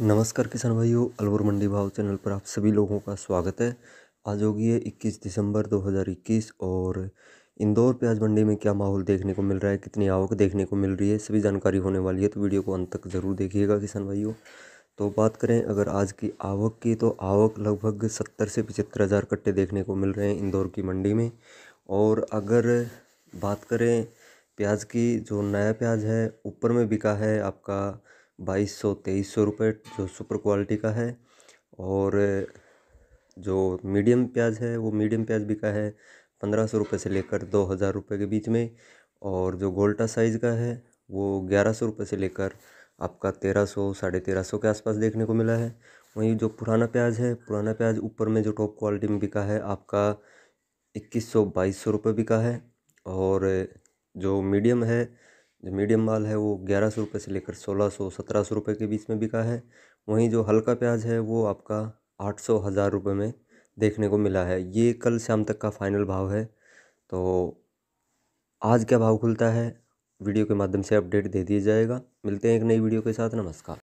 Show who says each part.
Speaker 1: नमस्कार किसान भाइयों अलवर मंडी भाव चैनल पर आप सभी लोगों का स्वागत है आज होगी है इक्कीस दिसंबर 2021 और इंदौर प्याज मंडी में क्या माहौल देखने को मिल रहा है कितनी आवक देखने को मिल रही है सभी जानकारी होने वाली है तो वीडियो को अंत तक ज़रूर देखिएगा किसान भाइयों तो बात करें अगर आज की आवक की तो आवक लगभग सत्तर से पचहत्तर हज़ार कट्टे देखने को मिल रहे हैं इंदौर की मंडी में और अगर बात करें प्याज की जो नया प्याज है ऊपर में बिका है आपका बाईस सौ तेईस सौ रुपये जो सुपर क्वालिटी का है और जो मीडियम प्याज है वो मीडियम प्याज बिका है पंद्रह सौ रुपये से लेकर दो हज़ार रुपये के बीच में और जो गोल्टा साइज़ का है वो ग्यारह सौ रुपये से लेकर आपका तेरह सौ साढ़े तेरह सौ के आसपास देखने को मिला है वहीं जो पुराना प्याज है पुराना प्याज ऊपर में जो टॉप क्वालिटी में बिका है आपका इक्कीस सौ बाईस सौ रुपये बिका है और जो मीडियम है जो मीडियम माल है वो ग्यारह सौ रुपये से लेकर सोलह सौ सत्रह सौ रुपये के बीच में बिका है वहीं जो हल्का प्याज है वो आपका आठ सौ हज़ार रुपये में देखने को मिला है ये कल शाम तक का फाइनल भाव है तो आज क्या भाव खुलता है वीडियो के माध्यम से अपडेट दे दिया जाएगा मिलते हैं एक नई वीडियो के साथ नमस्कार